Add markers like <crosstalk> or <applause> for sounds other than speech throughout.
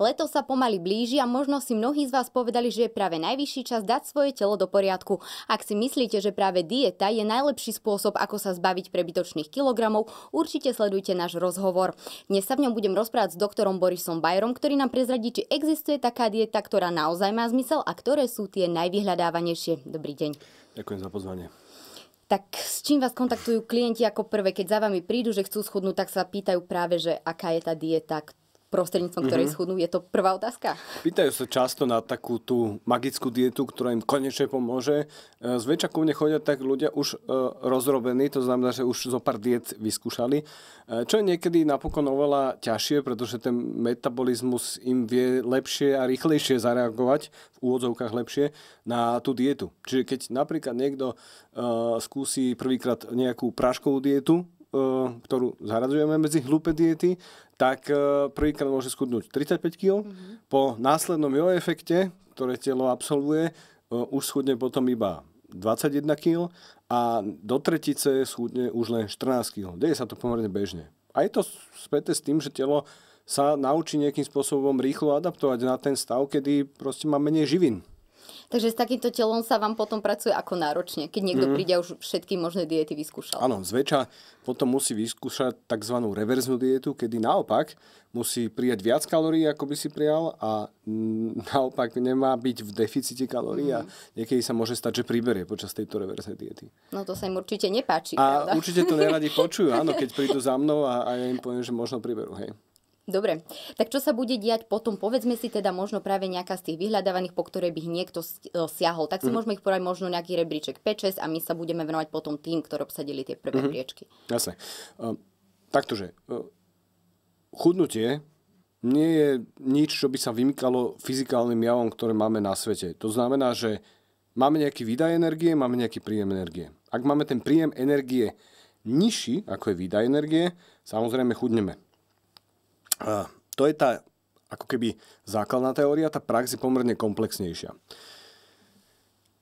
Leto sa pomaly blíži a možno si mnohí z vás povedali, že je práve najvyšší čas dať svoje telo do poriadku. Ak si myslíte, že práve dieta je najlepší spôsob, ako sa zbaviť prebytočných kilogramov, určite sledujte náš rozhovor. Dnes sa v ňom budem rozprávať s doktorom Borisom Bajrom, ktorý nám prezradí, či existuje taká dieta, ktorá naozaj má zmysel a ktoré sú tie najvyhľadávanejšie. Dobrý deň. Ďakujem za pozvanie. Tak s čím vás kontaktujú klienti ako prvé, keď za vami prídu, že chcú schudnúť, tak sa pýtajú práve, že aká je tá dieta, prostredníctvom ktorej mm-hmm. schudnú? Je to prvá otázka? Pýtajú sa často na takú tú magickú dietu, ktorá im konečne pomôže. E, zväčša ku mne chodia tak ľudia už e, rozrobení, to znamená, že už zo pár diet vyskúšali, e, čo je niekedy napokon oveľa ťažšie, pretože ten metabolizmus im vie lepšie a rýchlejšie zareagovať, v úvodzovkách lepšie, na tú dietu. Čiže keď napríklad niekto skúsi prvýkrát nejakú práškovú dietu, Eh, ktorú zaradzujeme medzi hlúpe diety, tak eh, prvýkrát môže schudnúť 35 kg. Mm-hmm. Po následnom jo efekte, ktoré telo absolvuje, eh, už schudne potom iba 21 kg a do tretice schudne už len 14 kg. Deje sa to pomerne bežne. A je to späté s tým, že telo sa naučí nejakým spôsobom rýchlo adaptovať na ten stav, kedy proste má menej živín. Takže s takýmto telom sa vám potom pracuje ako náročne, keď niekto mm. príde a už všetky možné diety vyskúšal. Áno, zväčša potom musí vyskúšať tzv. reverznú dietu, kedy naopak musí prijať viac kalórií, ako by si prijal a naopak nemá byť v deficite kalórií mm. a mhm. niekedy sa môže stať, že priberie počas tejto reverznej diety. No to sa im určite nepáči. A pravda? určite to neradi <laughs> počujú, áno, keď prídu za mnou a, a ja im poviem, že možno priberú, hej. Dobre, tak čo sa bude diať potom? Povedzme si teda možno práve nejaká z tých vyhľadávaných, po ktorej by niekto e, siahol. Tak si mm. môžeme ich porať možno nejaký rebríček 5-6 a my sa budeme venovať potom tým, ktorí obsadili tie prvé mm-hmm. priečky. Jasne. Uh, taktože, uh, chudnutie nie je nič, čo by sa vymykalo fyzikálnym javom, ktoré máme na svete. To znamená, že máme nejaký výdaj energie, máme nejaký príjem energie. Ak máme ten príjem energie nižší, ako je výdaj energie, samozrejme chudneme to je tá ako keby základná teória, tá prax je pomerne komplexnejšia.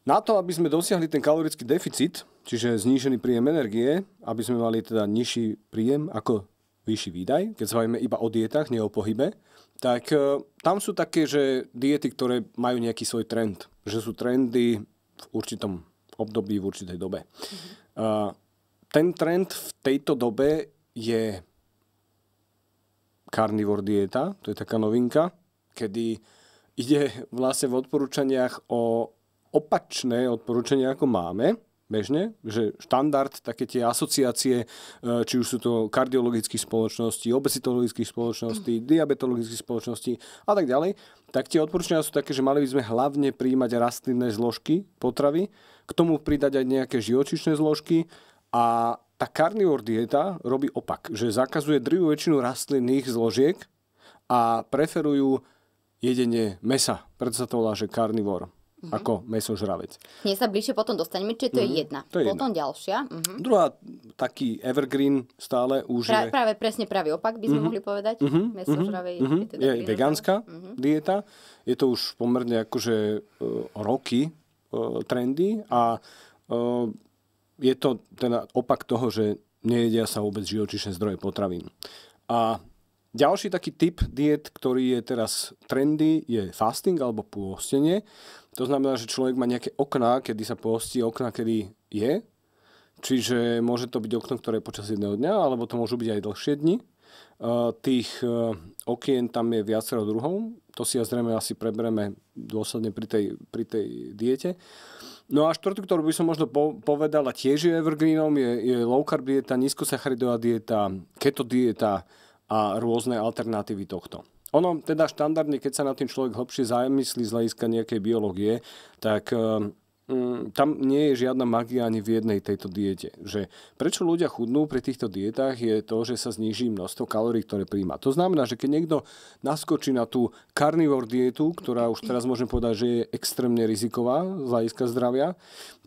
Na to, aby sme dosiahli ten kalorický deficit, čiže znížený príjem energie, aby sme mali teda nižší príjem ako vyšší výdaj, keď sa iba o dietách, nie o pohybe, tak e, tam sú také, že diety, ktoré majú nejaký svoj trend. Že sú trendy v určitom období, v určitej dobe. Mm-hmm. Ten trend v tejto dobe je carnivore dieta, to je taká novinka, kedy ide vlastne v odporúčaniach o opačné odporúčania, ako máme bežne, že štandard, také tie asociácie, e, či už sú to kardiologických spoločností, obesitologických spoločností, <clears throat> diabetologických spoločností a tak ďalej, tak tie odporúčania sú také, že mali by sme hlavne príjmať rastlinné zložky potravy, k tomu pridať aj nejaké živočišné zložky a tá carnivore dieta robí opak, že zakazuje drvú väčšinu rastlinných zložiek a preferujú jedenie mesa. Preto sa to volá, že carnivore. Mm-hmm. ako mesožravec. Nie sa bližšie potom dostaneme, čiže to mm-hmm. je mhm, jedna. To je potom jedna. ďalšia. Mm-hmm. Druhá, taký evergreen stále už pra, je... Práve presne pravý opak by sme mm-hmm. mohli povedať. Mm-hmm. Mesožravej mhm, mm-hmm. je teda Je vegánska mm-hmm. dieta. Je to už pomerne akože uh, roky uh, trendy a uh, je to teda opak toho, že nejedia sa vôbec živočišné zdroje potravín. A ďalší taký typ diet, ktorý je teraz trendy, je fasting alebo pôstenie. To znamená, že človek má nejaké okná, kedy sa pôsti, okná, kedy je. Čiže môže to byť okno, ktoré je počas jedného dňa, alebo to môžu byť aj dlhšie dni. Tých e, okien tam je viacero druhov. To si ja zrejme asi prebereme dôsledne pri tej, pri tej diete. No a štvrtú, ktorú by som možno povedala, tiež je evergreenom, je, je low carb dieta, nízkosacharidová dieta, keto dieta a rôzne alternatívy tohto. Ono teda štandardne, keď sa na tým človek hlbšie zamyslí z hľadiska nejakej biológie, tak ehm, Mm, tam nie je žiadna magia ani v jednej tejto diete. Že prečo ľudia chudnú pri týchto dietách je to, že sa zniží množstvo kalórií, ktoré príjma. To znamená, že keď niekto naskočí na tú carnivore dietu, ktorá už teraz môžem povedať, že je extrémne riziková z hľadiska zdravia,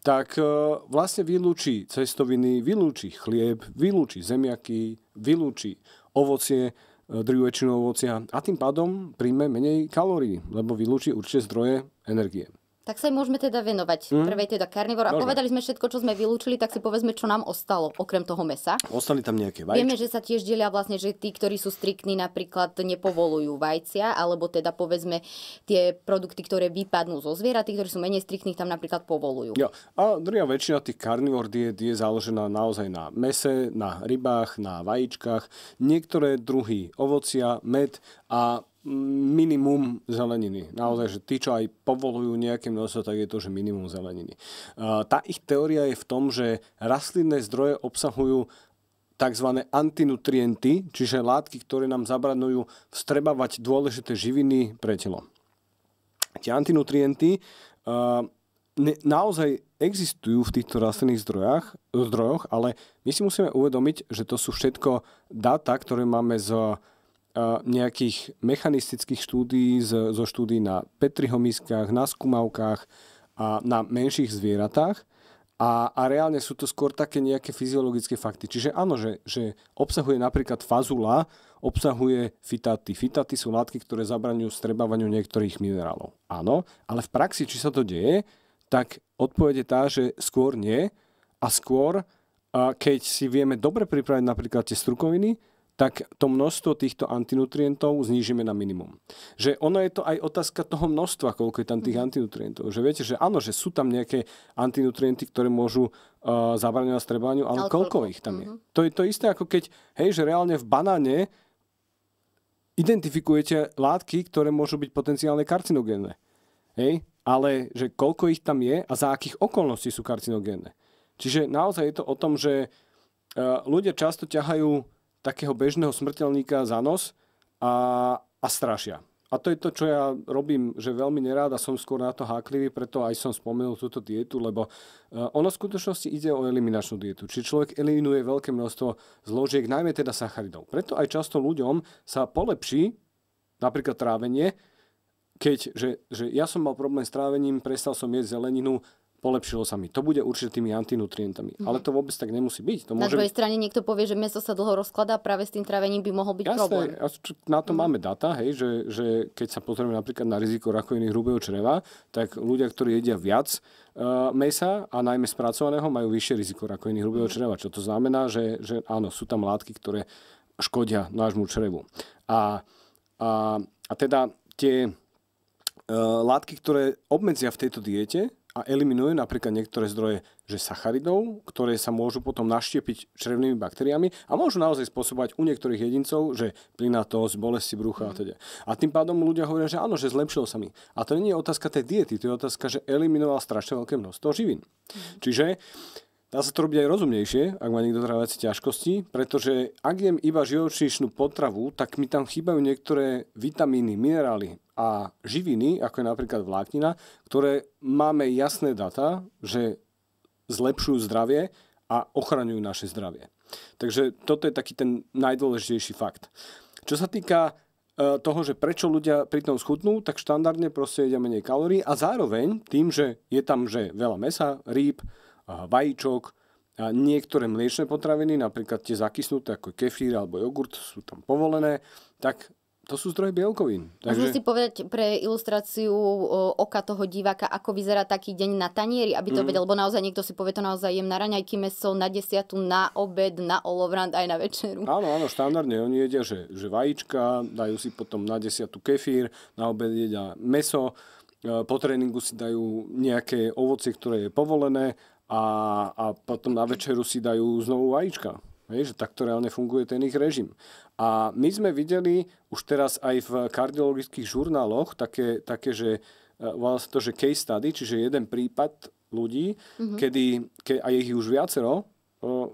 tak e, vlastne vylúči cestoviny, vylúči chlieb, vylúči zemiaky, vylúči ovocie, e, druhú väčšinu ovocia a tým pádom príjme menej kalórií, lebo vylúči určite zdroje energie. Tak sa im môžeme teda venovať. Mm. Prvej teda karnivor. A povedali sme všetko, čo sme vylúčili, tak si povedzme, čo nám ostalo, okrem toho mesa. Ostali tam nejaké vajcia. Vieme, že sa tiež delia vlastne, že tí, ktorí sú striktní, napríklad nepovolujú vajcia, alebo teda povedzme tie produkty, ktoré vypadnú zo zviera, tí, ktorí sú menej striktní, tam napríklad povolujú. Jo. A druhá väčšina tých karnivor diet je založená naozaj na mese, na rybách, na vajíčkach, niektoré druhy ovocia, med a minimum zeleniny. Naozaj, že tí, čo aj povolujú nejaké množstvo, tak je to, že minimum zeleniny. Tá ich teória je v tom, že rastlinné zdroje obsahujú tzv. antinutrienty, čiže látky, ktoré nám zabranujú vstrebávať dôležité živiny pre telo. Tie antinutrienty naozaj existujú v týchto rastlinných zdrojach, zdrojoch, ale my si musíme uvedomiť, že to sú všetko dáta, ktoré máme z nejakých mechanistických štúdií zo štúdí na Petriho miskách, na skumavkách a na menších zvieratách. A, a reálne sú to skôr také nejaké fyziologické fakty. Čiže áno, že, že obsahuje napríklad fazula, obsahuje fitaty. Fitaty sú látky, ktoré zabraňujú strebávaniu niektorých minerálov. Áno, ale v praxi, či sa to deje, tak odpoveď je tá, že skôr nie. A skôr, keď si vieme dobre pripraviť napríklad tie strukoviny, tak to množstvo týchto antinutrientov znížime na minimum. Že ono je to aj otázka toho množstva, koľko je tam tých mhm. antinutrientov. Že viete, že áno, že sú tam nejaké antinutrienty, ktoré môžu uh, zabraňovať strebávaniu, ale, ale koľko, koľko ich tam je? Mm-hmm. To je to isté, ako keď, hej, že reálne v banáne identifikujete látky, ktoré môžu byť potenciálne karcinogénne. Hej? Ale že koľko ich tam je a za akých okolností sú karcinogénne. Čiže naozaj je to o tom, že eh, ľudia často ťahajú takého bežného smrteľníka za nos a, a strašia. A to je to, čo ja robím, že veľmi nerád a som skôr na to háklivý, preto aj som spomenul túto dietu, lebo eh, ono v skutočnosti ide o eliminačnú dietu. Čiže človek eliminuje veľké množstvo zložiek, najmä teda sacharidov. Preto aj často ľuďom sa polepší napríklad trávenie, keď, že, že ja som mal problém s trávením, prestal som jesť zeleninu, polepšilo sa mi. To bude určite tými antinutrientami. Mm-hmm. Ale to vôbec tak nemusí byť. To na môže... druhej strane niekto povie, že meso sa dlho rozkladá, práve s tým trávením by mohol byť Jasné, problém. Na to mm-hmm. máme data, hej, že, že keď sa pozrieme napríklad na riziko rakoviny hrubého čreva, tak ľudia, ktorí jedia viac uh, mesa a najmä spracovaného, majú vyššie riziko rakoviny hrubého mhm. čreva. Čo to znamená, že, že áno, sú tam látky, ktoré škodia nášmu črevu. A, a, a teda tie uh, látky, ktoré obmedzia v tejto diete, a eliminuje napríklad niektoré zdroje že sacharidov, ktoré sa môžu potom naštiepiť črevnými baktériami a môžu naozaj spôsobovať u niektorých jedincov, že plynatosť, bolesti brucha a mm. teda. A tým pádom ľudia hovoria, že áno, že zlepšilo sa mi. A to nie je otázka tej diety, to je otázka, že eliminoval strašne veľké množstvo živín. Mm. Čiže Dá sa to robiť aj rozumnejšie, ak má niekto trávacie ťažkosti, pretože ak jem iba živočíšnu potravu, tak mi tam chýbajú niektoré vitamíny, minerály a živiny, ako je napríklad vláknina, ktoré máme jasné data, že zlepšujú zdravie a ochraňujú naše zdravie. Takže toto je taký ten najdôležitejší fakt. Čo sa týka e, toho, že prečo ľudia pri tom schudnú, tak štandardne proste jedia menej kalórií a zároveň tým, že je tam že veľa mesa, rýb, vajíčok, a niektoré mliečne potraviny, napríklad tie zakysnuté ako kefír alebo jogurt sú tam povolené, tak to sú zdroje bielkovín. Takže... Môžeme si povedať pre ilustráciu oka toho diváka, ako vyzerá taký deň na tanieri, aby to mm. vedel, lebo naozaj niekto si povie, to naozaj jem na raňajky meso, na desiatu, na obed, na olovrand, aj na večeru. Áno, áno, štandardne. Oni jedia, že, že vajíčka, dajú si potom na desiatu kefír, na obed jedia meso, e, po tréningu si dajú nejaké ovocie, ktoré je povolené, a, a potom na večeru si dajú znovu vajíčka. Vieš, že takto reálne funguje ten ich režim. A my sme videli už teraz aj v kardiologických žurnáloch také, také že e, volá sa to, že case study, čiže jeden prípad ľudí, mm-hmm. kedy, ke, a je ich už viacero,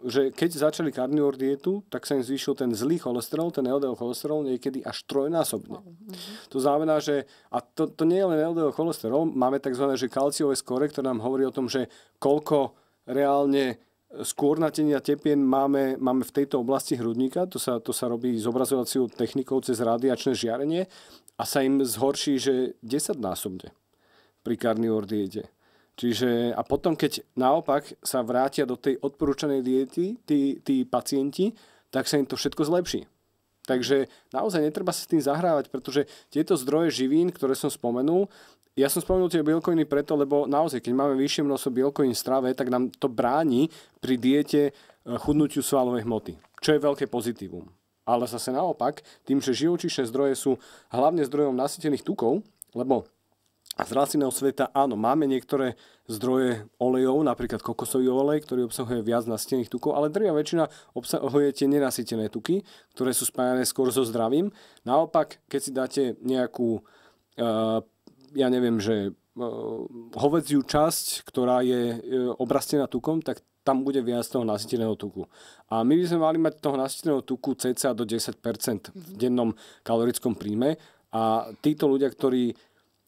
že keď začali carnivore dietu, tak sa im zvýšil ten zlý cholesterol, ten LDL cholesterol niekedy až trojnásobne. Mm-hmm. To znamená, že, a to, to nie je len LDL cholesterol, máme tzv. Že kalciové skore, ktoré nám hovorí o tom, že koľko reálne e, skôr skôrnatenia tepien máme, máme v tejto oblasti hrudníka, to sa, to sa robí zobrazovacou technikou cez radiačné žiarenie a sa im zhorší, že 10 násobne pri carnivore diete. Čiže a potom, keď naopak sa vrátia do tej odporúčanej diety tí, tí pacienti, tak sa im to všetko zlepší. Takže naozaj netreba sa s tým zahrávať, pretože tieto zdroje živín, ktoré som spomenul, ja som spomenul tie bielkoviny preto, lebo naozaj, keď máme vyššie množstvo bielkovín v strave, tak nám to bráni pri diete e, chudnutiu svalovej hmoty, čo je veľké pozitívum. Ale zase naopak, tým, že živočíšne zdroje sú hlavne zdrojom nasýtených tukov, lebo a z rastlinného sveta áno, máme niektoré zdroje olejov, napríklad kokosový olej, ktorý obsahuje viac nastených tukov, ale drvia väčšina obsahuje tie nenasýtené tuky, ktoré sú spájane skôr so zdravím. Naopak, keď si dáte nejakú, uh, ja neviem, že uh, hovedziu časť, ktorá je uh, obrastená tukom, tak tam bude viac toho nasýteného tuku. A my by sme mali mať toho nasýteného tuku cca do 10% v dennom kalorickom príjme a títo ľudia, ktorí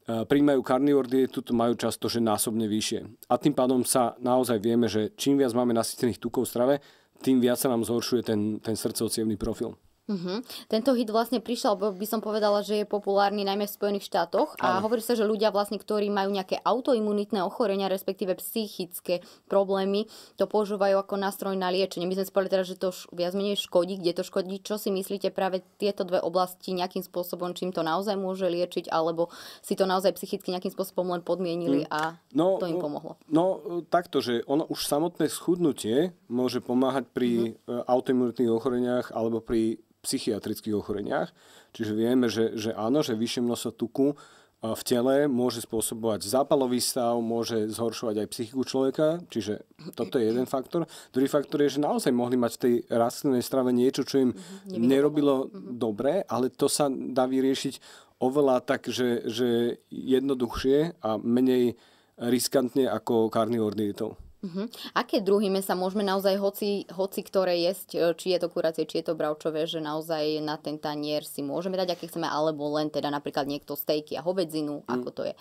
príjmajú carnivore dietu, to majú často že násobne vyššie. A tým pádom sa naozaj vieme, že čím viac máme nasýtených tukov v strave, tým viac sa nám zhoršuje ten, ten srdcovcievný profil. Mm-hmm. Tento hit vlastne prišiel, by som povedala, že je populárny najmä v Spojených štátoch a Aj. hovorí sa, že ľudia vlastne, ktorí majú nejaké autoimunitné ochorenia, respektíve psychické problémy, to používajú ako nástroj na liečenie. My sme spali teraz, že to viac menej škodí, kde to škodí. Čo si myslíte práve tieto dve oblasti nejakým spôsobom, čím to naozaj môže liečiť, alebo si to naozaj psychicky nejakým spôsobom len podmienili mm. a no, to im no, pomohlo? No takto, že ono už samotné schudnutie môže pomáhať pri hmm. autoimunitných ochoreniach alebo pri psychiatrických ochoreniach. Čiže vieme, že, že áno, že vyššie množstvo tuku eh, v tele môže spôsobovať zápalový stav, môže zhoršovať aj psychiku človeka, čiže toto je jeden faktor. Druhý faktor je, že naozaj mohli mať v tej rastlinnej strave niečo, čo im mhm, nerobilo mhm. dobre, ale to sa dá vyriešiť oveľa tak, že, že jednoduchšie a menej riskantne ako karniorditou. Uh-huh. Aké druhy mesa môžeme naozaj hoci, hoci ktoré jesť, e, či je to kuracie, či je to bravčové, že naozaj na ten tanier si môžeme dať, aké chceme, alebo len teda napríklad niekto stejky a hovedzinu, uh-huh. ako to je?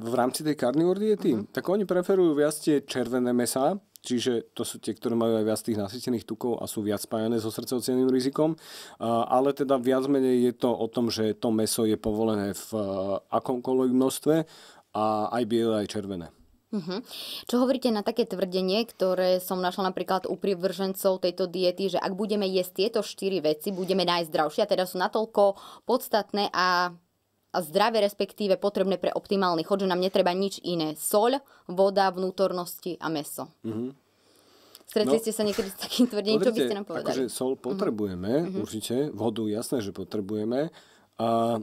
V rámci tej carnivore diety? Uh-huh. Tak oni preferujú viac tie červené mesa, čiže to sú tie, ktoré majú aj viac tých nasýtených tukov a sú viac spájané so srdcovcieným rizikom. Ale teda viac menej je to o tom, že to meso je povolené v e, akomkoľvek množstve a aj biele, aj červené. Mm-hmm. Čo hovoríte na také tvrdenie, ktoré som našla napríklad u privržencov tejto diety, že ak budeme jesť tieto štyri veci, budeme najzdravšie a teda sú natoľko podstatné a a zdravé, respektíve potrebné pre optimálny chod, že nám netreba nič iné. Soľ, voda, vnútornosti a meso. Mm-hmm. Stretli no, ste sa niekedy s takým tvrdením, čo by ste nám povedali? Akože sol mhm. potrebujeme, mm-hmm. určite. Vodu, jasné, že potrebujeme. A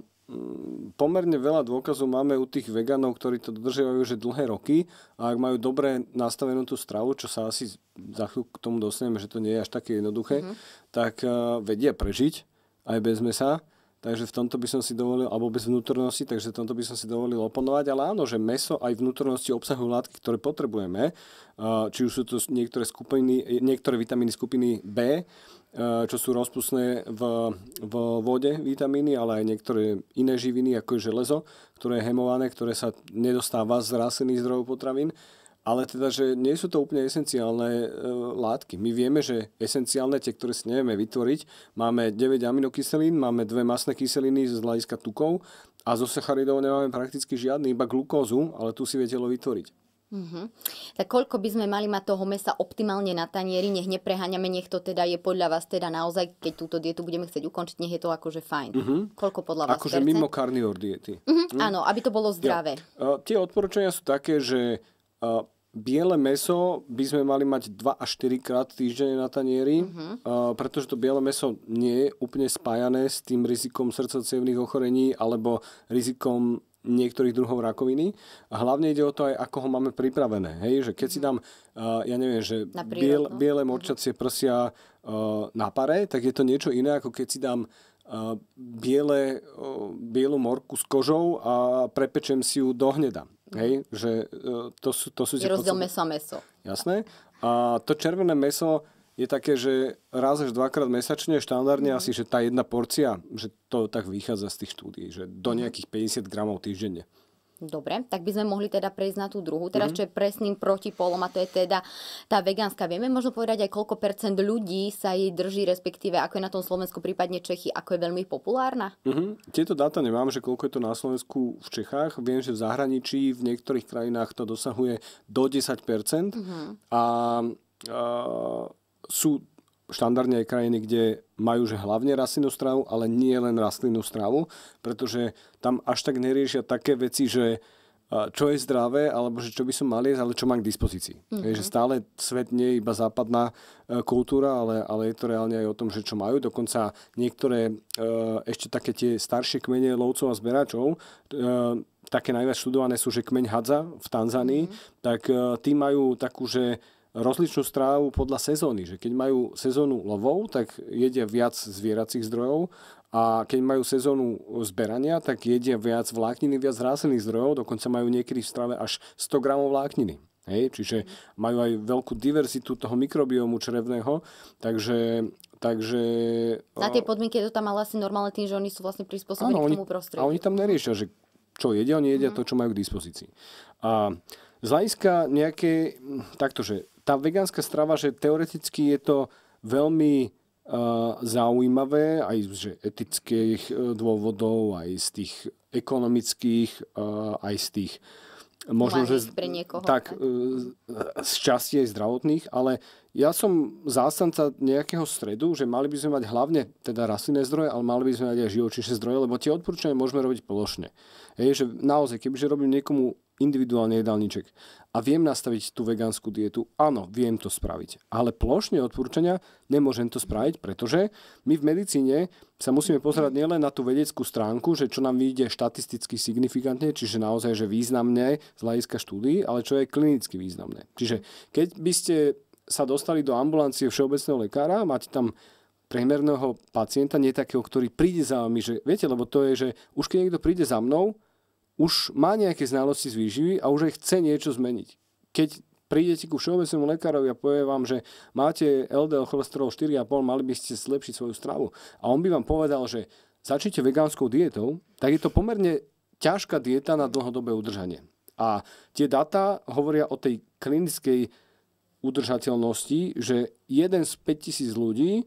pomerne veľa dôkazov máme u tých veganov, ktorí to dodržiavajú už dlhé roky a ak majú dobre nastavenú tú stravu, čo sa asi za chvíľu k tomu dostaneme, že to nie je až také jednoduché, mm-hmm. tak uh, vedia prežiť aj bez mesa. Takže v tomto by som si dovolil, alebo bez vnútornosti, takže v tomto by som si dovolil oponovať, ale áno, že meso aj vnútornosti obsahujú látky, ktoré potrebujeme, eh, či už sú to niektoré, skupiny, eh, niektoré vitamíny skupiny B, E, čo sú rozpustné v, v vode vitamíny, ale aj niektoré iné živiny, ako je železo, ktoré je hemované, ktoré sa nedostáva z rastlinných zdrojov potravín. Ale teda, že nie sú to úplne esenciálne e, látky. My vieme, že esenciálne, tie, ktoré si nevieme vytvoriť, máme 9 aminokyselín, máme dve masné kyseliny z hľadiska tukov a zo sacharidov nemáme prakticky žiadny, iba glukózu, ale tu si viete vytvoriť. Mm-hmm. Tak koľko by sme mali mať toho mesa optimálne na tanieri, nech nepreháňame, nech to teda je podľa vás teda naozaj, keď túto dietu budeme chcieť ukončiť, nech je to akože fajn. Mm-hmm. Koľko podľa vás? Akože mimo carnivore diety. Mm-hmm. Mm-hmm. Áno, aby to bolo zdravé. Ja. Uh, tie odporúčania sú také, že uh, biele meso by sme mali mať 2 až 4 krát týždenne na tanieri, mm-hmm. uh, pretože to biele meso nie je úplne spájané s tým rizikom srdcocievných ochorení alebo rizikom niektorých druhov rakoviny. A hlavne ide o to aj, ako ho máme pripravené. Hej? Že keď si mhm. dám, uh, ja neviem, že biel, no. biele mhm. morčacie prsia uh, na pare, tak je to niečo iné, ako keď si dám uh, biele, uh, bielu morku s kožou a prepečem si ju do hneda. Mhm. Hej? Že, uh, to sú, to sú je rozdiel meso a meso. Jasné. A to červené meso je také, že raz až dvakrát mesačne, štandardne mm. asi, že tá jedna porcia, že to tak vychádza z tých štúdií, že do mhm. nejakých 50 gramov týždenne. Dobre, tak by sme mohli teda prejsť na tú druhú, teraz mm-hmm. čo je presným protipolom a to je teda tá vegánska. Vieme možno povedať aj koľko percent ľudí sa jej drží, respektíve ako je na tom Slovensku, prípadne Čechy, ako je veľmi populárna? Mm-hmm. Tieto dáta nemám, že koľko je to na Slovensku v Čechách. Viem, že v zahraničí v niektorých krajinách to dosahuje do 10%. Mm-hmm. A, a sú štandardne aj krajiny, kde majú že hlavne rastlinnú stravu, ale nie len rastlinnú stravu, pretože tam až tak neriešia také veci, že čo je zdravé, alebo že čo by som mal jesť, ale čo mám k dispozícii. Mm-hmm. Je, že mhm. stále svet nie je iba západná e, kultúra, ale, ale je to reálne aj o tom, že čo majú. Dokonca niektoré e, ešte také tie staršie kmene lovcov a zberačov, e, také najviac študované sú, že kmeň Hadza v Tanzánii, mm-hmm. tak e, tí majú takú, že rozličnú strávu podľa sezóny. Že keď majú sezónu lovov, tak jedia viac zvieracích zdrojov a keď majú sezónu zberania, tak jedia viac vlákniny, viac rásených zdrojov, dokonca majú niekedy v strave až 100 gramov vlákniny. Hej, čiže majú aj veľkú diverzitu toho mikrobiomu črevného, takže... takže Na tie podmienky je to tam ale asi normálne tým, že oni sú vlastne prispôsobení áno, k tomu prostrediu. A oni tam neriešia, že čo jedia, oni jedia mm to, čo majú k dispozícii. A z hľadiska nejaké, takto, že tá vegánska strava, že teoreticky je to veľmi e, zaujímavé, aj z etických e, dôvodov, aj z tých ekonomických, e, aj z tých možno, že pre niekoho, tak, tak z časti aj zdravotných, ale ja som zástanca nejakého stredu, že mali by sme mať hlavne teda rastlinné zdroje, ale mali by sme mať aj živočíšne zdroje, lebo tie odporúčania môžeme robiť plošne. Hej, že naozaj, kebyže robím niekomu individuálny jedálniček a viem nastaviť tú vegánsku dietu, áno, viem to spraviť. Ale plošne odporúčania nemôžem to spraviť, pretože my v medicíne sa musíme pozerať nielen na tú vedeckú stránku, že čo nám vyjde štatisticky signifikantne, čiže naozaj, že významné z hľadiska štúdií, ale čo je klinicky významné. Čiže keď by ste sa dostali do ambulancie všeobecného lekára, máte tam priemerného pacienta, nie takého, ktorý príde za vami, že viete, lebo to je, že už keď niekto príde za mnou, už má nejaké znalosti z výživy a už aj chce niečo zmeniť. Keď prídete ku všeobecnému lekárovi a povie vám, že máte LDL cholesterol 4,5, mali by ste zlepšiť svoju stravu. A on by vám povedal, že začnite vegánskou dietou, tak je to pomerne ťažká dieta na dlhodobé udržanie. A tie dáta hovoria o tej klinickej udržateľnosti, že jeden z 5000 ľudí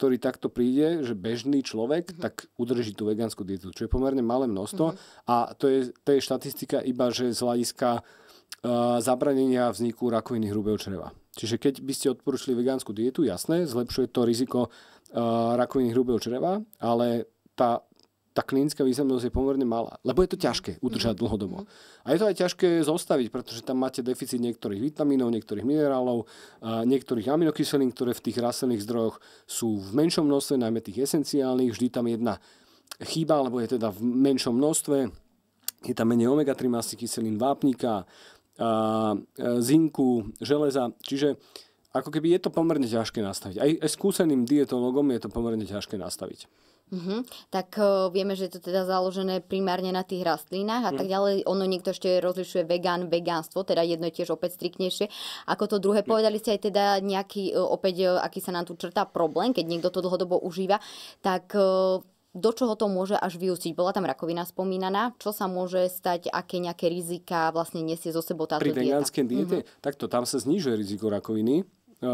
ktorý takto príde, že bežný človek, mm-hmm. tak udrží tú vegánsku dietu, čo je pomerne malé množstvo. Mm-hmm. A to je, to je štatistika iba, že z hľadiska uh, zabranenia vzniku rakoviny hrubého čreva. Čiže keď by ste odporúčili vegánsku dietu, jasné, zlepšuje to riziko uh, rakoviny hrubého čreva, ale tá tá klinická významnosť je pomerne malá, lebo je to ťažké mhm. udržať mm-hmm. dlhodobo. Mhm. A je to aj ťažké zostaviť, pretože tam máte deficit niektorých vitamínov, niektorých minerálov, a niektorých aminokyselín, ktoré v tých rastlinných zdrojoch sú v menšom množstve, najmä tých esenciálnych, vždy tam jedna chýba, alebo je teda v menšom množstve, je tam menej omega-3 masy kyselín vápnika, a zinku, železa, čiže ako keby je to pomerne ťažké nastaviť. Aj, aj skúseným dietologom je to pomerne ťažké nastaviť. Mm-hmm. Tak uh, vieme, že je to teda založené primárne na tých rastlinách a mm. tak mhm. ďalej. Ono niekto ešte rozlišuje vegán, vegánstvo, teda jedno je tiež opäť striknejšie. Ako to druhé, mm. povedali ste aj teda nejaký, uh, opäť, uh, aký sa nám tu črtá problém, keď niekto to dlhodobo užíva, tak uh, do čoho to môže až vyústiť? Bola tam rakovina spomínaná, čo sa môže stať, aké nejaké rizika vlastne nesie zo sebou táto Pri dieta? Pri vegánskej diete? Mm-hmm. Takto, tam sa znižuje riziko rakoviny, Eh,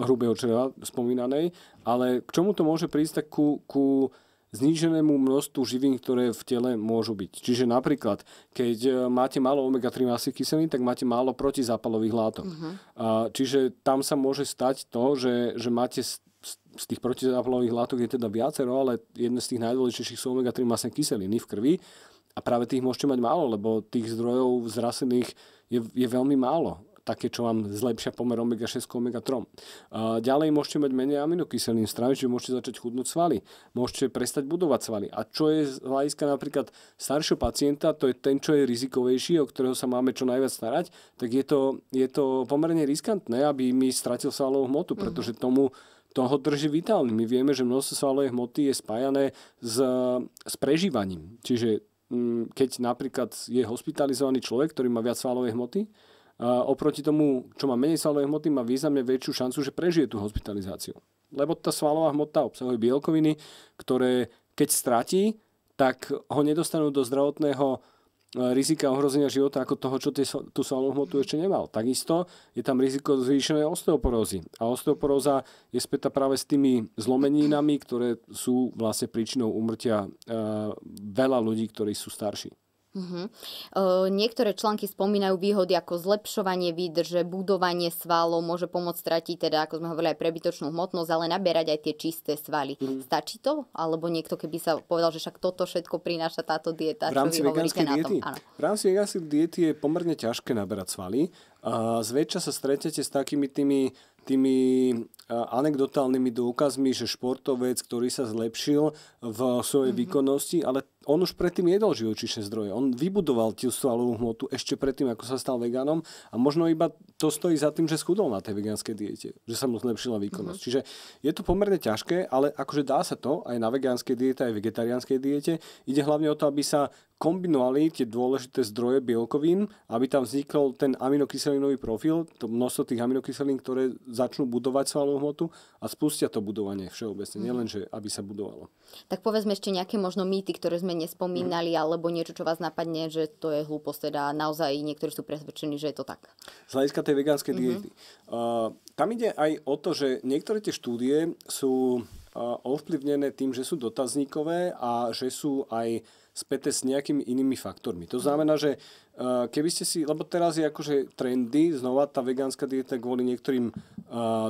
hrubého čreva spomínanej, ale k čomu to môže prísť tak ku, ku zníženému množstvu živín, ktoré v tele môžu byť. Čiže napríklad, keď eh, máte málo omega-3 masy kyselín, tak máte málo protizápalových látok. Uh-huh. Čiže tam sa môže stať to, že, že máte z tých protizápalových látok je teda viacero, ale jedné z tých najdôležitejších sú omega-3 masné kyseliny v krvi a práve tých môžete mať málo, lebo tých zdrojov zrasených je, je veľmi málo také, čo vám zlepšia pomer omega-6 k omega-3. Ďalej môžete mať menej aminokyselín v strave, čiže môžete začať chudnúť svaly, môžete prestať budovať svaly. A čo je z hľadiska napríklad staršieho pacienta, to je ten, čo je rizikovejší, o ktorého sa máme čo najviac starať, tak je to, je to pomerne riskantné, aby mi stratil svalovú hmotu, mhm. pretože tomu toho drží vitálny. My vieme, že množstvo svalovej hmoty je spájané s, s prežívaním. Čiže mm, keď napríklad je hospitalizovaný človek, ktorý má viac svalovej hmoty, a oproti tomu, čo má menej svalovej hmoty, má významne väčšiu šancu, že prežije tú hospitalizáciu. Lebo tá svalová hmota obsahuje bielkoviny, ktoré keď stratí, tak ho nedostanú do zdravotného e, rizika ohrozenia života ako toho, čo tie, tú svalovú hmotu ešte nemal. Takisto je tam riziko zvýšenej osteoporózy. A osteoporóza je spätá práve s tými zlomeninami, ktoré sú vlastne príčinou umrtia e, veľa ľudí, ktorí sú starší. Uh-huh. Uh, niektoré články spomínajú výhody ako zlepšovanie výdrže, budovanie svalov, môže pomôcť stratiť, teda ako sme hovorili, aj prebytočnú hmotnosť, ale naberať aj tie čisté svaly. Uh-huh. Stačí to? Alebo niekto, keby sa povedal, že však toto všetko prináša táto dieta, v rámci čo diety. V rámci vegánskej diety je pomerne ťažké naberať svaly. Uh, zväčša sa stretnete s takými tými tými e, anekdotálnymi dôkazmi, že športovec, ktorý sa zlepšil v svojej mm-hmm. výkonnosti, ale on už predtým jedol živočíšne zdroje. On vybudoval tú svalovú hmotu ešte predtým, ako sa stal vegánom a možno iba to stojí za tým, že schudol na tej vegánskej diete, že sa mu zlepšila výkonnosť. Mm-hmm. Čiže je to pomerne ťažké, ale akože dá sa to aj na vegánskej diete, aj vegetariánskej diete. Ide hlavne o to, aby sa kombinovali tie dôležité zdroje bielkovín, aby tam vznikol ten aminokyselinový profil, to množstvo tých aminokyselín, ktoré začnú budovať svalovú hmotu a spustia to budovanie všeobecne, mm. nielenže aby sa budovalo. Tak povedzme ešte nejaké možno mýty, ktoré sme nespomínali, mm. alebo niečo, čo vás napadne, že to je hlúposť, teda naozaj niektorí sú presvedčení, že je to tak. Z hľadiska tej vegánskej mm-hmm. diety. Uh, tam ide aj o to, že niektoré tie štúdie sú uh, ovplyvnené tým, že sú dotazníkové a že sú aj späté s nejakými inými faktormi. To znamená, že eh, keby ste si, lebo teraz je akože trendy, znova tá vegánska dieta kvôli niektorým eh,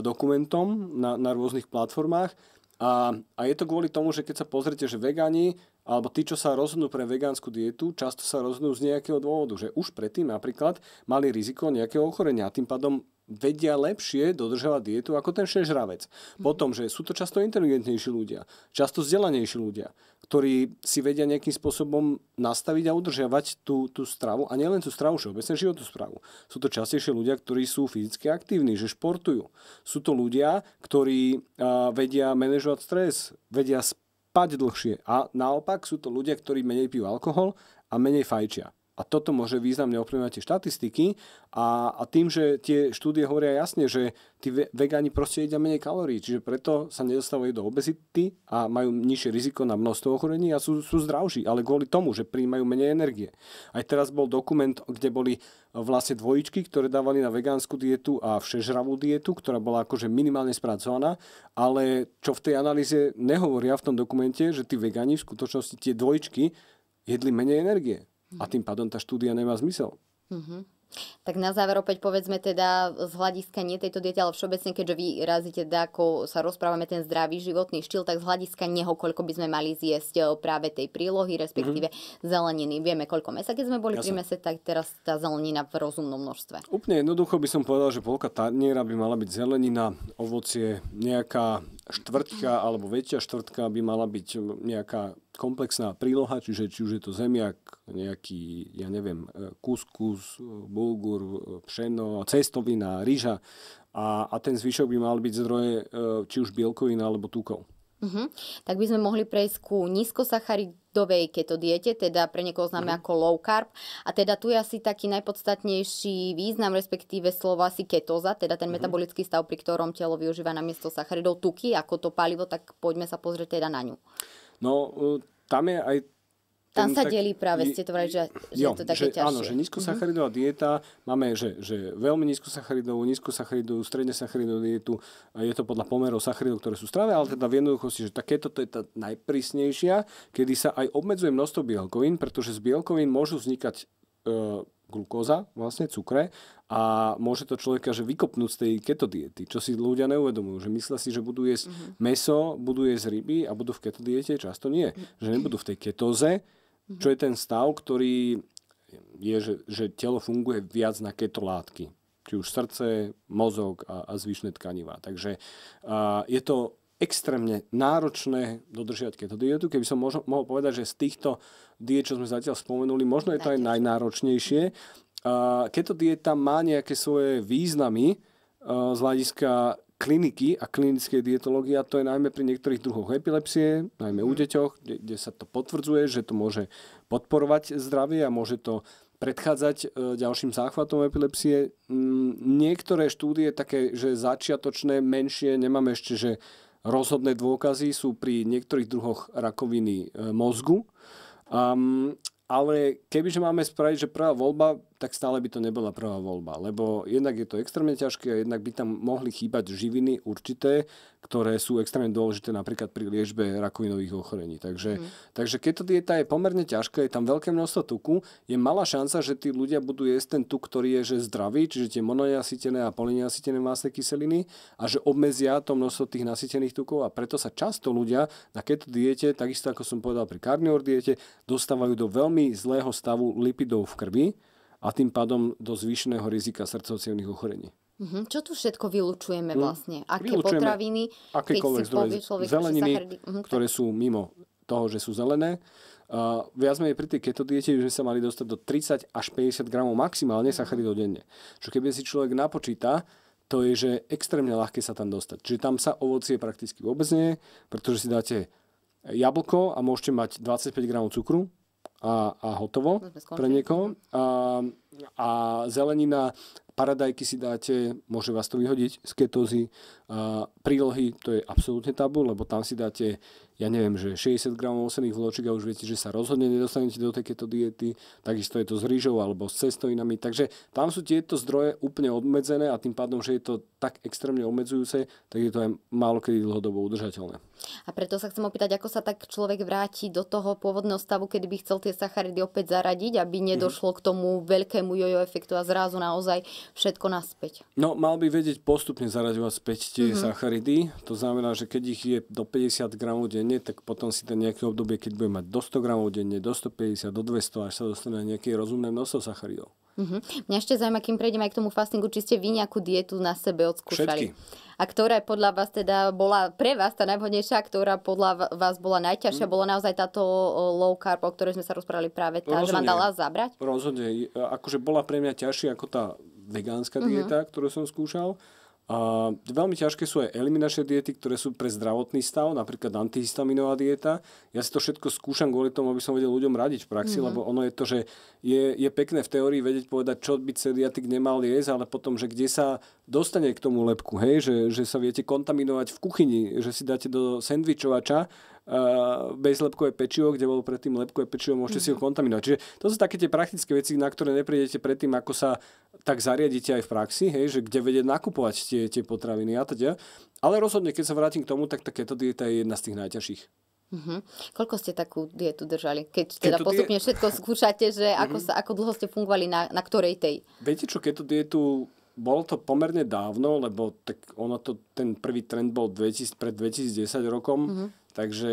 dokumentom na, na rôznych platformách, a, a je to kvôli tomu, že keď sa pozrite, že vegani alebo tí, čo sa rozhodnú pre vegánsku dietu, často sa rozhodnú z nejakého dôvodu, že už predtým napríklad mali riziko nejakého ochorenia a tým pádom vedia lepšie dodržiavať dietu ako ten šežravec. Potom, že sú to často inteligentnejší ľudia, často vzdelanejší ľudia ktorí si vedia nejakým spôsobom nastaviť a udržiavať tú, tú stravu. A nielen tú stravu, všeobecne životnú stravu. Sú to častejšie ľudia, ktorí sú fyzicky aktívni, že športujú. Sú to ľudia, ktorí uh, vedia manažovať stres, vedia spať dlhšie. A naopak sú to ľudia, ktorí menej pijú alkohol a menej fajčia. A toto môže významne ovplyvňovať tie štatistiky a, a tým, že tie štúdie hovoria jasne, že tí vegáni proste jedia menej kalórií, čiže preto sa nedostávajú do obezity a majú nižšie riziko na množstvo ochorení a sú, sú zdravší, ale kvôli tomu, že príjmajú menej energie. Aj teraz bol dokument, kde boli e, vlastne dvojičky, ktoré dávali na vegánsku dietu a všežravú dietu, ktorá bola akože minimálne spracovaná, ale čo v tej analýze nehovoria v tom dokumente, že tí vegáni v skutočnosti tie dvojčky jedli menej energie a tým pádom tá štúdia nemá zmysel. Mm-hmm. Tak na záver opäť povedzme teda z hľadiska nie tejto diete, ale všeobecne, keďže vy razíte teda, ako sa rozprávame ten zdravý životný štýl, tak z hľadiska neho, koľko by sme mali zjesť e, práve tej prílohy, respektíve mm-hmm. zeleniny. Vieme, koľko mesa, keď sme boli Jasne. pri mese, tak teraz tá zelenina v rozumnom množstve. Úplne jednoducho by som povedal, že polka taniera by mala byť zelenina, ovocie, nejaká štvrtka alebo väčšia štvrtka by mala byť nejaká komplexná príloha, čiže či už je to zemiak, nejaký, ja neviem, e, kuskus, e, bulgur, e, pšeno, cestovina, ryža a, a ten zvyšok by mal byť zdroje či už bielkovina alebo tukov. Uh-huh. Tak by sme mohli prejsť ku nízkosacharidom dovej keto diete, teda pre niekoho známe mm. ako low carb. A teda tu je asi taký najpodstatnejší význam, respektíve slova asi ketóza, teda ten mm. metabolický stav, pri ktorom telo využíva na miesto sacharidov tuky ako to palivo, tak poďme sa pozrieť teda na ňu. No, e, tam je aj tam sa tak, delí práve, ste to vrali, že, že jo, je to také že, ťažšie. Áno, že nízkosacharidová mm-hmm. dieta, máme že, že veľmi nízkosacharidovú, nízkosacharidovú, stredne sacharidovú dietu, je to podľa pomerov sacharidov, ktoré sú stráve. strave, ale teda v jednoduchosti, že takéto to je tá najprísnejšia, kedy sa aj obmedzuje množstvo bielkovín, pretože z bielkovín môžu vznikať e, glukóza, vlastne cukre a môže to človeka že vykopnúť z tej keto diety, čo si ľudia neuvedomujú, že myslia si, že budú jesť mm-hmm. meso, budú jesť ryby a budú v keto diete, často nie, že nebudú v tej ketóze, čo je ten stav, ktorý je, že, že telo funguje viac na keto látky. Či už srdce, mozog a, a zvyšné tkanivá. Takže a, je to extrémne náročné dodržiať keto dietu. Keby som možno, mohol povedať, že z týchto diet, čo sme zatiaľ spomenuli, možno je to aj najnáročnejšie. Keto dieta má nejaké svoje významy z hľadiska kliniky a klinické dietológie, a to je najmä pri niektorých druhoch epilepsie, najmä u mhm. deťoch, kde, kde sa to potvrdzuje, že to môže podporovať zdravie a môže to predchádzať e, ďalším záchvatom epilepsie. Mm, niektoré štúdie také, že začiatočné, menšie, nemáme ešte, že rozhodné dôkazy sú pri niektorých druhoch rakoviny e, mozgu. Um, ale kebyže máme spraviť, že prvá voľba tak stále by to nebola prvá voľba, lebo jednak je to extrémne ťažké a jednak by tam mohli chýbať živiny určité, ktoré sú extrémne dôležité napríklad pri liežbe rakovinových ochorení. Takže, mm. takže to dieta je pomerne ťažká, je tam veľké množstvo tuku, je malá šanca, že tí ľudia budú jesť ten tuk, ktorý je že zdravý, čiže tie mononasýtené a polynasýtené masné kyseliny a že obmedzia to množstvo tých nasýtených tukov a preto sa často ľudia na keto diete, takisto ako som povedal pri karniordiete, diete, dostávajú do veľmi zlého stavu lipidov v krvi, a tým pádom do zvýšeného rizika srdcovcievných ochorení. Mm-hmm. Čo tu všetko vylučujeme mhm. vlastne? Aké vylučujeme potraviny, akékoľvek zdroje človek, zeleniny, mm-hmm, ktoré tak. sú mimo toho, že sú zelené. Uh, viac menej pri tej keto diete by sme sa mali dostať do 30 až 50 gramov maximálne sacharidov denne. Čo keby si človek napočíta, to je, že extrémne ľahké sa tam dostať. Čiže tam sa ovocie prakticky vôbec nie, pretože si dáte jablko a môžete mať 25 gramov cukru, a, a hotovo pre niekoho. A, a zelenina, paradajky si dáte, môže vás to vyhodiť z ketózy. Prílohy, to je absolútne tabu, lebo tam si dáte, ja neviem, že 60 g osených vločík a už viete, že sa rozhodne nedostanete do takéto diety. Takisto je to s rýžou alebo s cestovinami. Takže tam sú tieto zdroje úplne obmedzené a tým pádom, že je to tak extrémne obmedzujúce, tak je to aj málo kedy dlhodobo udržateľné. A preto sa chcem opýtať, ako sa tak človek vráti do toho pôvodného stavu, kedy by chcel tie sacharidy opäť zaradiť, aby nedošlo mm k tomu veľké veľkému jojo efektu a zrazu naozaj všetko naspäť. No, mal by vedieť postupne zaraďovať späť tie mm-hmm. sacharidy. To znamená, že keď ich je do 50 gramov denne, tak potom si ten nejaké obdobie, keď bude mať do 100 gramov denne, do 150, do 200, až sa dostane na nejaké rozumné množstvo sacharidov. Mm-hmm. Mňa ešte zaujíma, kým prejdeme aj k tomu fastingu, či ste vy nejakú dietu na sebe odskúšali. Všetky a ktorá podľa vás teda bola pre vás tá najvhodnejšia, ktorá podľa vás bola najťažšia, mm. bola naozaj táto low carb, o ktorej sme sa rozprávali práve tá, rozhodne, že vám dala zabrať? Rozhodne, e, akože bola pre mňa ťažšia ako tá vegánska mhm. dieta, mm-hmm. ktorú som skúšal Uh, veľmi ťažké sú aj eliminačné diety, ktoré sú pre zdravotný stav, napríklad antihistaminová dieta. Ja si to všetko skúšam kvôli tomu, aby som vedel ľuďom radiť v praxi, mm-hmm. lebo ono je to, že je, je pekné v teórii vedieť povedať, čo by celiatik nemal jesť, ale potom, že kde sa dostane k tomu lepku, hej? Že, že sa viete kontaminovať v kuchyni, že si dáte do sendvičovača Eh, bez lepkové pečivo, kde bolo predtým lepkové pečivo, môžete mm-hmm. si ho mhm. kontaminovať. Čiže to sú také tie praktické veci, na ktoré neprídete predtým, ako sa tak zariadíte aj v praxi, hej, že kde vedieť nakupovať tie, tie potraviny a teda. Ale rozhodne, keď sa vrátim k tomu, tak takéto dieta je jedna z tých najťažších. Mm-hmm. Koľko ste takú dietu držali? Keď teda keto postupne die... všetko skúšate, že mm-hmm. <laughs> ako, mhm. sa, ako dlho ste fungovali na, na ktorej tej? Viete čo, keto dietu bolo to pomerne dávno, lebo tak ono to, ten prvý trend bol 2000, pred 2010 rokom. Mm-hmm Takže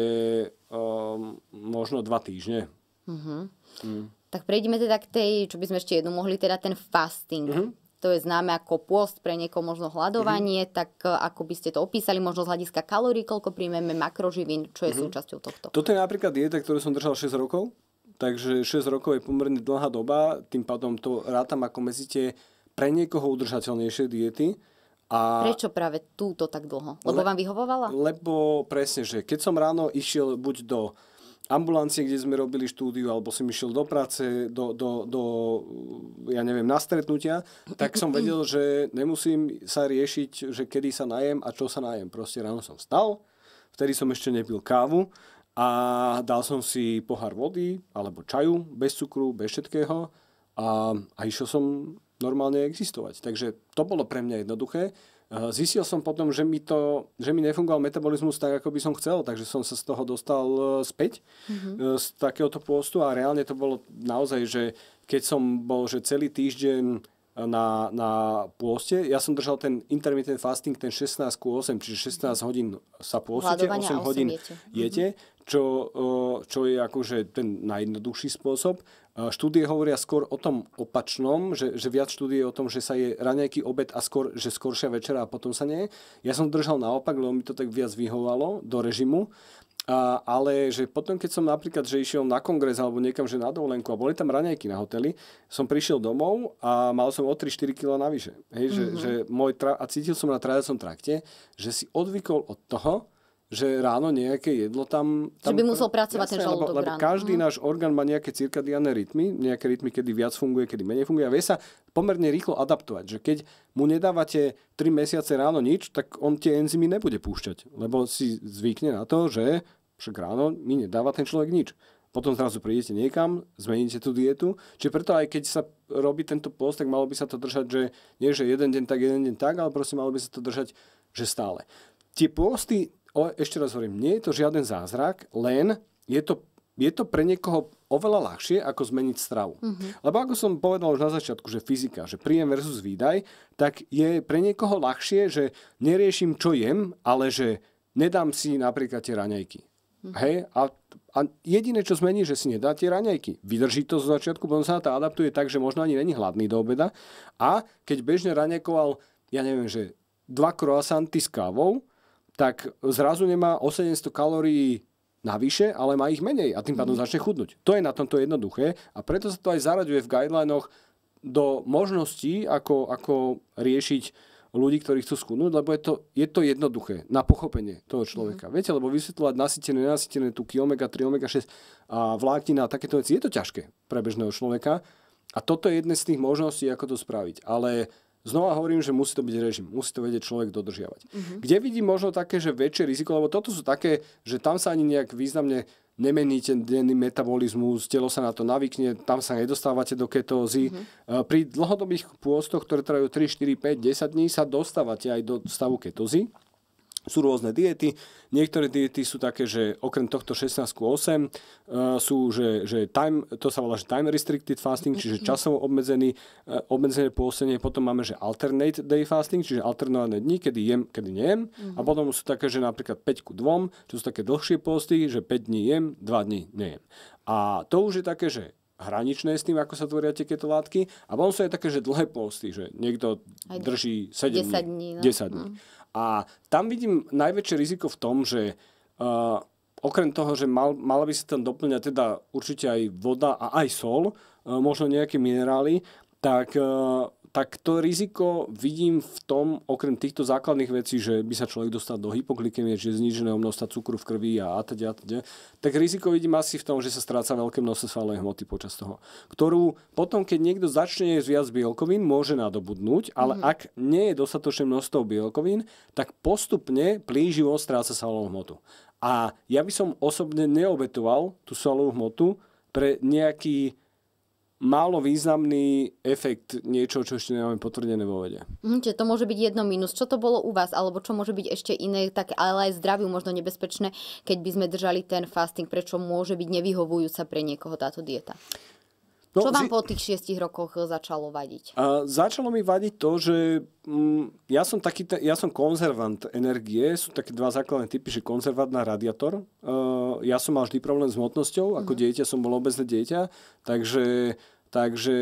um, možno dva týždne. Uh-huh. Mm. Tak prejdeme teda k tej, čo by sme ešte jednu mohli, teda ten fasting. Uh-huh. To je známe ako pôst, pre niekoho možno hľadovanie, uh-huh. tak eh, ako by ste to opísali, možno z hľadiska kalórií, koľko príjmeme makroživín, čo je uh-huh. súčasťou tohto. Toto je napríklad dieta, ktorú som držal 6 rokov, takže 6 rokov je pomerne dlhá doba, tým pádom to rátam ako medzite pre niekoho udržateľnejšie diety a Prečo práve túto tak dlho? Lebo le, vám vyhovovala? Lebo presne, že keď som ráno išiel buď do ambulancie, kde sme robili štúdiu, alebo som išiel do práce, do, do, do ja neviem, na stretnutia, tak som vedel, že nemusím sa riešiť, že kedy sa najem a čo sa najem. Proste ráno som vstal, vtedy som ešte nepil kávu a dal som si pohár vody alebo čaju, bez cukru, bez všetkého a, a išiel som normálne existovať. Takže to bolo pre mňa jednoduché. Eh, zistil som potom, že mi, to, že mi nefungoval metabolizmus tak, ako by som chcel, takže som sa z toho dostal eh, späť mm-hmm. z takéhoto postu a reálne to bolo naozaj, že keď som bol že celý týždeň na, na pôste, ja som držal ten intermittent fasting, ten 16 8, čiže 16 hodín sa pôstite, 8, 8 hodín jete. jete. Mm-hmm čo, e, čo je akože ten najjednoduchší spôsob. E, štúdie hovoria skôr o tom opačnom, že, že viac štúdie je o tom, že sa je raňajky obed a skôr, že skoršia večera a potom sa nie. Ja som držal naopak, lebo mi to tak viac vyhovalo do režimu. A, ale že potom, keď som napríklad, že išiel na kongres alebo niekam, že na dovolenku a boli tam raňajky na hoteli, som prišiel domov a mal som o 3-4 kg navyše. Hej, mm-hmm. že, mhm. že môj tra- a cítil som na trajacom trakte, že si odvykol od toho, že ráno nejaké jedlo tam... tam že by musel pracovať jasné, ten žalúdok lebo ráno. každý mm. náš orgán má nejaké cirkadiané rytmy, nejaké rytmy, kedy viac funguje, kedy menej funguje a vie sa pomerne rýchlo adaptovať. Že keď mu nedávate 3 mesiace ráno nič, tak on tie enzymy nebude púšťať, lebo si zvykne na to, že však ráno mi nedáva ten človek nič. Potom zrazu prídete niekam, zmeníte tú dietu. Čiže preto aj keď sa robí tento post, tak malo by sa to držať, že nie že jeden deň tak, jeden deň tak, ale proste malo by sa to držať, že stále. Tie posty o, ešte raz hovorím, nie je to žiaden zázrak, len je to, je to pre niekoho oveľa ľahšie, ako zmeniť stravu. Mm-hmm. Lebo ako som povedal už na začiatku, že fyzika, že príjem versus výdaj, tak je pre niekoho ľahšie, že neriešim, čo jem, ale že nedám si napríklad tie raňajky. Mm-hmm. Hej? A, a jediné, čo zmení, že si nedá tie raňajky. Vydrží to zo začiatku, potom sa to adaptuje tak, že možno ani není hladný do obeda. A keď bežne raňakoval, ja neviem, že dva croissanty s kávou, tak zrazu nemá 800 kalórií navyše, ale má ich menej a tým pádom mhm. začne chudnúť. To je na tomto jednoduché a preto sa to aj zaraďuje v guidelinoch do možností, ako, ako riešiť ľudí, ktorí chcú skúnuť, lebo je to, je to jednoduché na pochopenie toho mhm. človeka. Mm. Viete, lebo vysvetľovať nasytené, nenasytené tuky, omega-3, omega-6 a vláknina a takéto veci, je to ťažké pre bežného človeka. A toto je jedna z tých možností, ako to spraviť. Ale Znova hovorím, že musí to byť režim, musí to vedieť človek dodržiavať. Mm-hmm. Kde vidím možno také, že väčšie riziko, lebo toto sú také, že tam sa ani nejak významne nemení ten denný metabolizmus, telo sa na to navykne, tam sa nedostávate do ketózy. Mm-hmm. Pri dlhodobých pôstoch, ktoré trvajú 3, 4, 5, 10 dní, sa dostávate aj do stavu ketózy sú rôzne diety. Niektoré diety sú také, že okrem tohto 16 8 uh, sú, že, že time, to sa volá, že time restricted fasting, čiže mhm. časovo obmedzený, uh, obmedzené pôsobenie. Potom máme, že alternate day fasting, čiže alternované dni, kedy jem, kedy nejem. Uh-huh. A mhm. potom sú také, že napríklad 5 ku 2, čo sú také dlhšie posty, že 5 dní jem, 2 dní nejem. A to už je také, že hraničné s tým, ako sa tvoria tieto látky. A potom sú aj také, že dlhé posty, že niekto drží 7 10 dní. dní no. 10 dní. Mm. A tam vidím najväčšie riziko v tom, že uh, okrem toho, že mal, mala by sa tam doplňať teda určite aj voda a aj sol, uh, možno nejaké minerály, tak tak to riziko vidím v tom, okrem týchto základných vecí, že by sa človek dostal do hypoglykemie, že je zniženého množstva cukru v krvi a teda, teda, tak riziko vidím asi v tom, že sa stráca veľké množstvo svalnej hmoty počas toho, ktorú potom, keď niekto začne jesť viac bielkovín, môže nadobudnúť, ale mm. ak nie je dostatočné množstvo bielkovín, tak postupne plíživo stráca svalovú hmotu. A ja by som osobne neobetoval tú svalovú hmotu pre nejaký málo významný efekt niečo, čo ešte nemáme potvrdené vo vede. Mm, čiže to môže byť jedno minus. Čo to bolo u vás? Alebo čo môže byť ešte iné, tak ale aj zdraviu možno nebezpečné, keď by sme držali ten fasting? Prečo môže byť nevyhovujúca pre niekoho táto dieta? No, Čo vám po tých šiestich rokoch eh, začalo vadiť? A začalo mi vadiť to, že mm, ja, som taký, ja som konzervant energie, sú také dva základné typy, že konzervant na radiátor. Uh, ja som mal vždy problém s hmotnosťou, ako mm. dieťa som bol obezné dieťa, takže, takže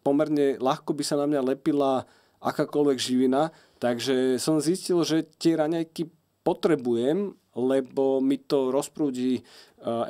pomerne ľahko by sa na mňa lepila akákoľvek živina, takže som zistil, že tie raňajky potrebujem, lebo mi to rozprúdi eh,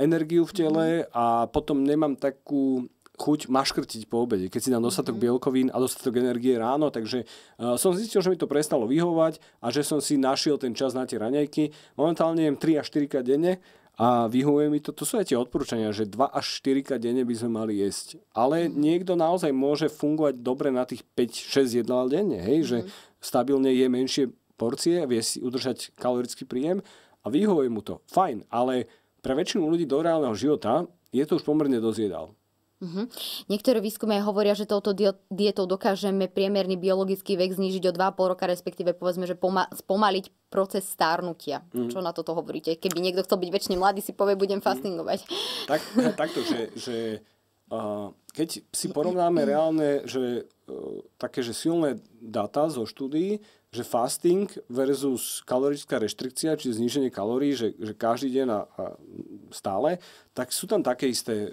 energiu v tele mhm. a potom nemám takú chuť maškrtiť po obede, keď si dám mhm. dostatok mm-hmm. bielkovín a dostatok energie ráno, takže uh, som zistil, že mi to prestalo vyhovovať a že som si našiel ten čas na tie raňajky. Momentálne jem 3 až 4 krát denne a vyhovuje mi to. To sú aj tie odporúčania, že 2 až 4 krát denne by sme mali jesť. Ale mhm. niekto naozaj môže fungovať dobre na tých 5-6 jedál denne, hej, mm-hmm. že mhm. stabilne je menšie porcie, vie si udržať kalorický príjem a vyhovuje mu to. Fajn, ale pre väčšinu ľudí do reálneho života je to už pomerne dosť Mm-hmm. Niektoré výskumy hovoria, že touto dietou dokážeme priemerný biologický vek znížiť o 2,5 roka, respektíve povedzme, že poma- spomaliť proces stárnutia. Mm-hmm. Čo na toto hovoríte? Keby niekto chcel byť väčšine mladý, si povie, budem mhm. fastingovať. Mm-hmm. Tak, takto, že, že uh, keď si porovnáme reálne, že uh, také, že silné data zo štúdií, že fasting versus kalorická reštrikcia, čiže zníženie kalórií, že, že každý deň a, a stále, tak sú tam také isté e,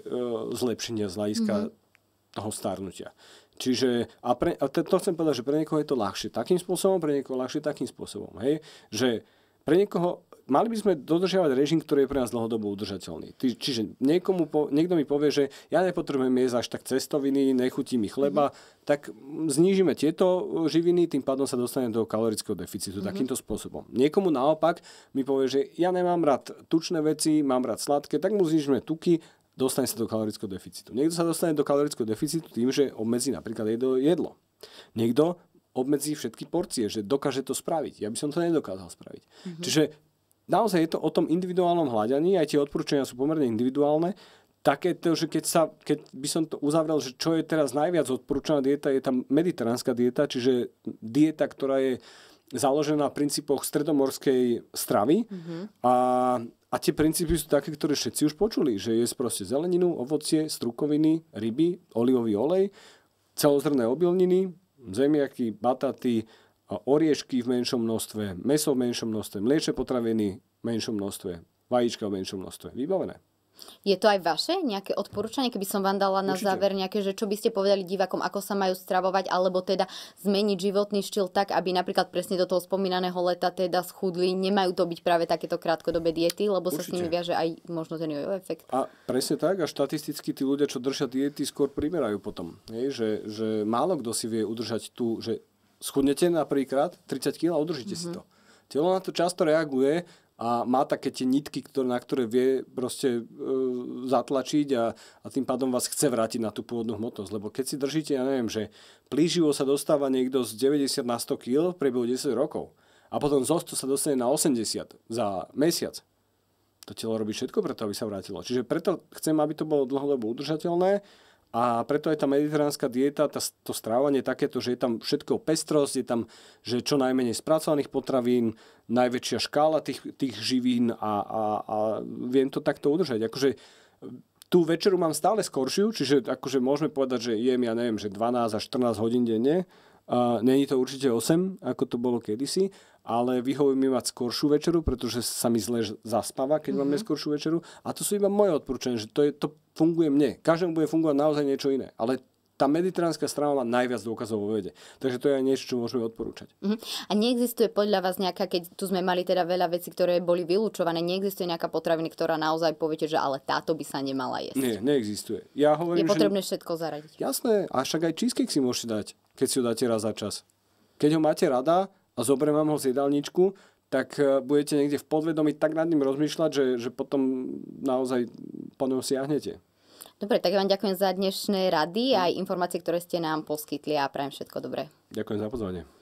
zlepšenia z hľadiska mm-hmm. toho starnutia. Čiže, a, pre, a to chcem povedať, že pre niekoho je to ľahšie takým spôsobom, pre niekoho ľahšie takým spôsobom. Hej? Že pre niekoho mali by sme dodržiavať režim, ktorý je pre nás dlhodobo udržateľný. čiže niekomu po, niekto mi povie, že ja nepotrebujem jesť až tak cestoviny, nechutí mi chleba, mm-hmm. tak znížime tieto e, živiny, tým pádom sa dostane do kalorického deficitu mm-hmm. takýmto spôsobom. Niekomu naopak mi povie, že ja nemám rád tučné veci, mám rád sladké, tak mu znižíme tuky, dostane sa do kalorického deficitu. Niekto sa dostane do kalorického deficitu tým, že obmedzí napríklad jedlo. Niekto obmedzí všetky porcie, že dokáže to spraviť. Ja by som to nedokázal spraviť. Mm-hmm. Čiže naozaj je to o tom individuálnom hľadaní, aj tie odporúčania sú pomerne individuálne, také to, že keď, sa, keď by som to uzavrel, že čo je teraz najviac odporúčaná dieta, je tá mediteránska dieta, čiže dieta, ktorá je založená na princípoch stredomorskej stravy mm-hmm. a, a tie princípy sú také, ktoré všetci už počuli, že je proste zeleninu, ovocie, strukoviny, ryby, olivový olej, celozrné obilniny, zemiaky, bataty, oriešky v menšom množstve, meso v menšom množstve, mliečne potraviny v menšom množstve, vajíčka v menšom množstve. Vybavené. Je to aj vaše nejaké odporúčanie, keby som vám dala na Určite. záver nejaké, že čo by ste povedali divakom, ako sa majú stravovať, alebo teda zmeniť životný štýl tak, aby napríklad presne do toho spomínaného leta teda schudli, nemajú to byť práve takéto krátkodobé diety, lebo Určite. sa s nimi viaže aj možno ten jojo efekt. A presne tak, a štatisticky tí ľudia, čo držia diety, skôr primerajú potom. Hej, že, že málo kto si vie udržať tú, že schudnete napríklad 30 kg a udržíte mm-hmm. si to. Mhm. Telo na to často reaguje a má také tie nitky, ktoré, na ktoré vie proste e, zatlačiť a, a tým pádom vás chce vrátiť na tú pôvodnú hmotnosť. Lebo keď si držíte, ja neviem, že plíživo sa dostáva niekto z 90 na 100 kg v priebehu 10 rokov a potom zo 100 sa dostane na 80 za mesiac. To telo robí všetko preto, aby sa vrátilo. Čiže preto chcem, aby to bolo dlhodobo udržateľné a preto je tá mediteránska dieta, tá, to strávanie takéto, že je tam všetko pestrosť, je tam že čo najmenej spracovaných potravín, najväčšia škála tých, tých živín a, a, a viem to takto udržať. Akože e, tú večeru mám stále skoršiu, čiže akože môžeme povedať, že jem, ja neviem, že 12 až 14 hodín denne, Není to určite 8, ako to bolo kedysi, ale vyhovujem mi mať skoršiu večeru, pretože sa mi zle zaspáva, keď mm-hmm. mám mhm. neskoršiu večeru. A to sú iba moje odporúčania, že to, je, to funguje mne. Každému bude fungovať naozaj niečo iné. Ale tá mediteránska strava má najviac dôkazov vo vede. Takže to je aj niečo, čo môžeme odporúčať. Uh-huh. A neexistuje podľa vás nejaká, keď tu sme mali teda veľa vecí, ktoré boli vylúčované, neexistuje nejaká potravina, ktorá naozaj poviete, že ale táto by sa nemala jesť? Nie, neexistuje. Ja hovorím, je potrebné že... všetko zaradiť. Jasné, a však aj cheesecake si môžete dať keď si ho dáte raz za čas. Keď ho máte rada a zoberiem vám ho z jedálničku, tak e, budete niekde v podvedomí tak nad ním rozmýšľať, že, že potom naozaj po ňom siahnete. Dobre, tak ja vám ďakujem za dnešné rady a aj informácie, ktoré ste nám poskytli a prajem všetko dobré. Ďakujem za pozvanie.